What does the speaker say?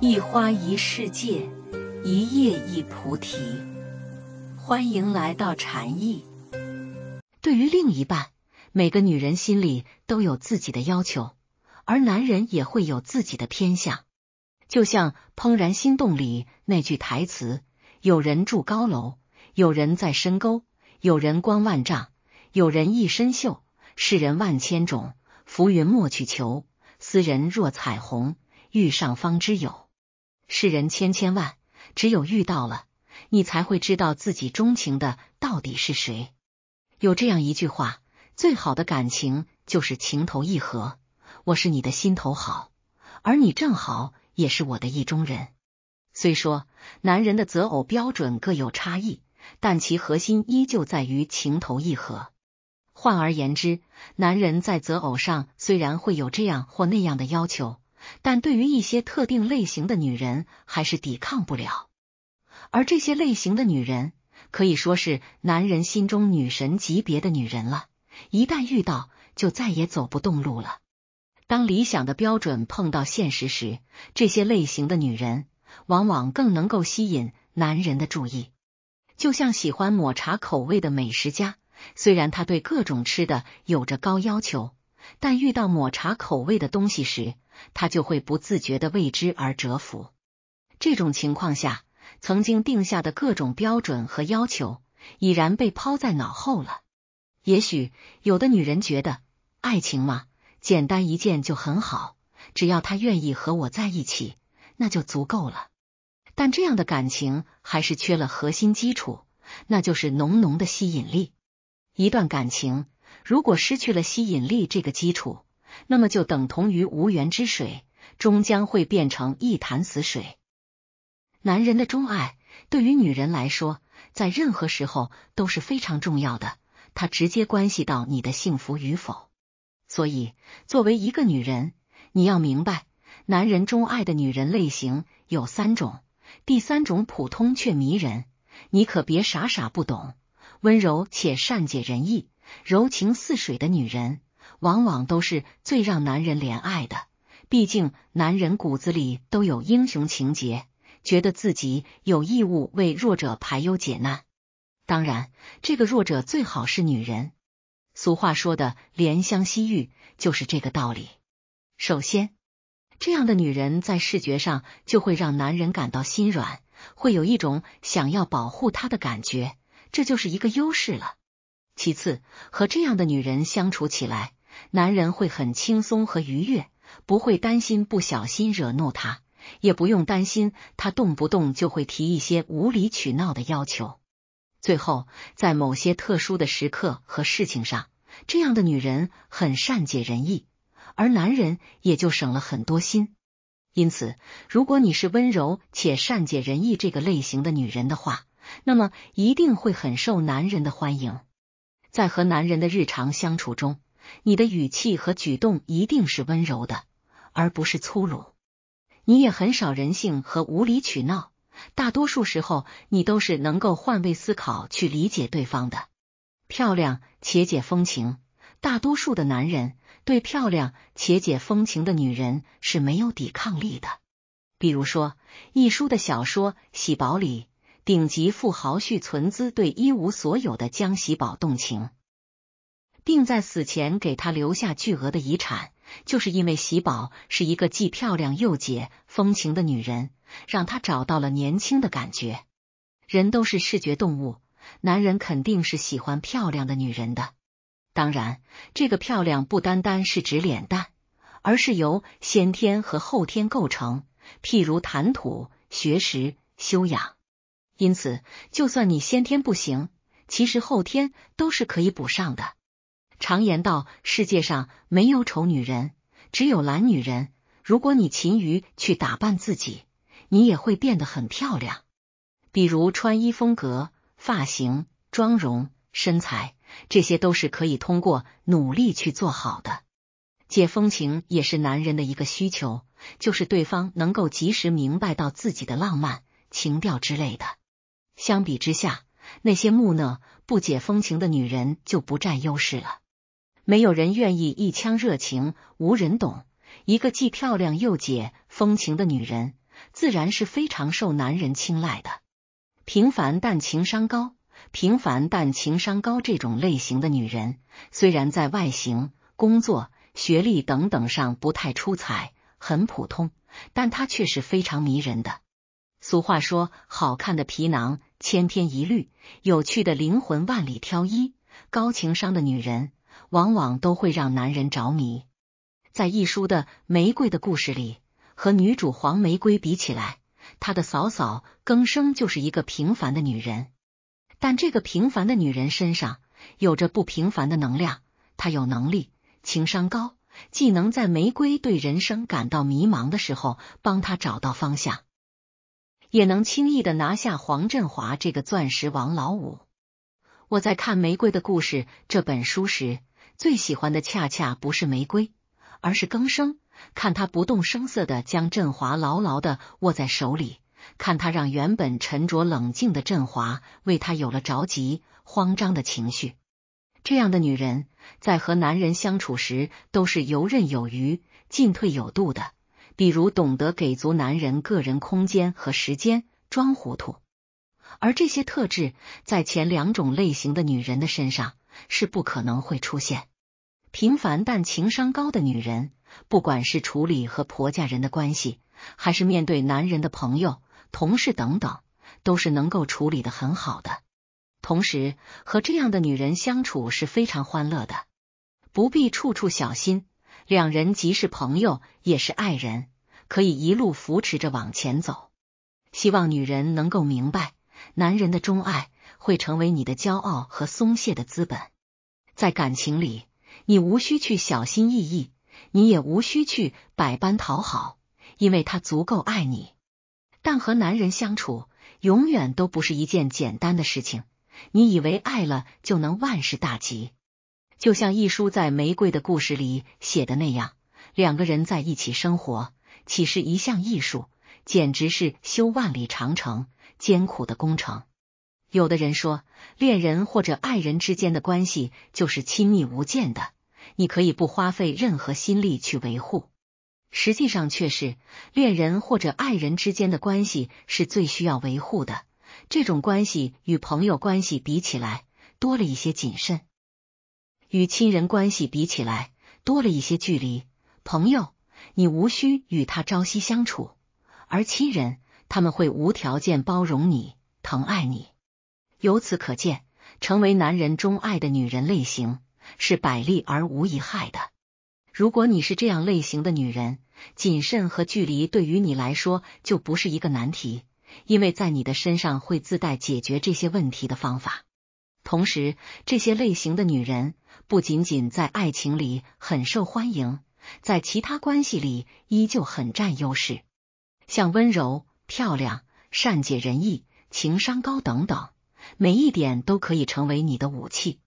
一花一世界，一叶一菩提。欢迎来到禅意。对于另一半，每个女人心里都有自己的要求，而男人也会有自己的偏向。就像《怦然心动》里那句台词：“有人住高楼，有人在深沟，有人光万丈，有人一身锈。世人万千种，浮云莫去求。斯人若彩虹，遇上方知有。”世人千千万，只有遇到了你，才会知道自己钟情的到底是谁。有这样一句话：最好的感情就是情投意合。我是你的心头好，而你正好也是我的意中人。虽说男人的择偶标准各有差异，但其核心依旧在于情投意合。换而言之，男人在择偶上虽然会有这样或那样的要求。但对于一些特定类型的女人，还是抵抗不了。而这些类型的女人可以说是男人心中女神级别的女人了，一旦遇到，就再也走不动路了。当理想的标准碰到现实时，这些类型的女人往往更能够吸引男人的注意。就像喜欢抹茶口味的美食家，虽然他对各种吃的有着高要求，但遇到抹茶口味的东西时，他就会不自觉的为之而折服。这种情况下，曾经定下的各种标准和要求已然被抛在脑后了。也许有的女人觉得，爱情嘛，简单一件就很好，只要他愿意和我在一起，那就足够了。但这样的感情还是缺了核心基础，那就是浓浓的吸引力。一段感情如果失去了吸引力这个基础。那么就等同于无源之水，终将会变成一潭死水。男人的钟爱对于女人来说，在任何时候都是非常重要的，它直接关系到你的幸福与否。所以，作为一个女人，你要明白，男人钟爱的女人类型有三种。第三种普通却迷人，你可别傻傻不懂。温柔且善解人意、柔情似水的女人。往往都是最让男人怜爱的，毕竟男人骨子里都有英雄情节，觉得自己有义务为弱者排忧解难。当然，这个弱者最好是女人。俗话说的“怜香惜玉”就是这个道理。首先，这样的女人在视觉上就会让男人感到心软，会有一种想要保护她的感觉，这就是一个优势了。其次，和这样的女人相处起来。男人会很轻松和愉悦，不会担心不小心惹怒他，也不用担心他动不动就会提一些无理取闹的要求。最后，在某些特殊的时刻和事情上，这样的女人很善解人意，而男人也就省了很多心。因此，如果你是温柔且善解人意这个类型的女人的话，那么一定会很受男人的欢迎。在和男人的日常相处中。你的语气和举动一定是温柔的，而不是粗鲁。你也很少人性和无理取闹，大多数时候你都是能够换位思考去理解对方的。漂亮且解风情，大多数的男人对漂亮且解风情的女人是没有抵抗力的。比如说，一书的小说《喜宝》里，顶级富豪续存资对一无所有的江喜宝动情。并在死前给他留下巨额的遗产，就是因为喜宝是一个既漂亮又解风情的女人，让她找到了年轻的感觉。人都是视觉动物，男人肯定是喜欢漂亮的女人的。当然，这个漂亮不单单是指脸蛋，而是由先天和后天构成。譬如谈吐、学识、修养，因此，就算你先天不行，其实后天都是可以补上的。常言道，世界上没有丑女人，只有懒女人。如果你勤于去打扮自己，你也会变得很漂亮。比如穿衣风格、发型、妆容、身材，这些都是可以通过努力去做好的。解风情也是男人的一个需求，就是对方能够及时明白到自己的浪漫情调之类的。相比之下，那些木讷不解风情的女人就不占优势了。没有人愿意一腔热情无人懂。一个既漂亮又解风情的女人，自然是非常受男人青睐的。平凡但情商高，平凡但情商高这种类型的女人，虽然在外形、工作、学历等等上不太出彩，很普通，但她却是非常迷人的。俗话说：“好看的皮囊千篇一律，有趣的灵魂万里挑一。”高情商的女人。往往都会让男人着迷。在一书的《玫瑰的故事》里，和女主黄玫瑰比起来，她的嫂嫂更生就是一个平凡的女人。但这个平凡的女人身上有着不平凡的能量，她有能力、情商高，既能在玫瑰对人生感到迷茫的时候帮她找到方向，也能轻易的拿下黄振华这个钻石王老五。我在看《玫瑰的故事》这本书时。最喜欢的恰恰不是玫瑰，而是更生。看他不动声色的将振华牢牢的握在手里，看他让原本沉着冷静的振华为他有了着急、慌张的情绪。这样的女人在和男人相处时，都是游刃有余、进退有度的。比如懂得给足男人个人空间和时间，装糊涂。而这些特质，在前两种类型的女人的身上。是不可能会出现平凡但情商高的女人，不管是处理和婆家人的关系，还是面对男人的朋友、同事等等，都是能够处理的很好的。同时，和这样的女人相处是非常欢乐的，不必处处小心。两人既是朋友，也是爱人，可以一路扶持着往前走。希望女人能够明白男人的钟爱。会成为你的骄傲和松懈的资本。在感情里，你无需去小心翼翼，你也无需去百般讨好，因为他足够爱你。但和男人相处，永远都不是一件简单的事情。你以为爱了就能万事大吉？就像一书在《玫瑰的故事》里写的那样，两个人在一起生活，岂是一项艺术？简直是修万里长城，艰苦的工程。有的人说，恋人或者爱人之间的关系就是亲密无间的，你可以不花费任何心力去维护。实际上，却是恋人或者爱人之间的关系是最需要维护的。这种关系与朋友关系比起来，多了一些谨慎；与亲人关系比起来，多了一些距离。朋友，你无需与他朝夕相处，而亲人，他们会无条件包容你，疼爱你。由此可见，成为男人钟爱的女人类型是百利而无一害的。如果你是这样类型的女人，谨慎和距离对于你来说就不是一个难题，因为在你的身上会自带解决这些问题的方法。同时，这些类型的女人不仅仅在爱情里很受欢迎，在其他关系里依旧很占优势，像温柔、漂亮、善解人意、情商高等等。每一点都可以成为你的武器。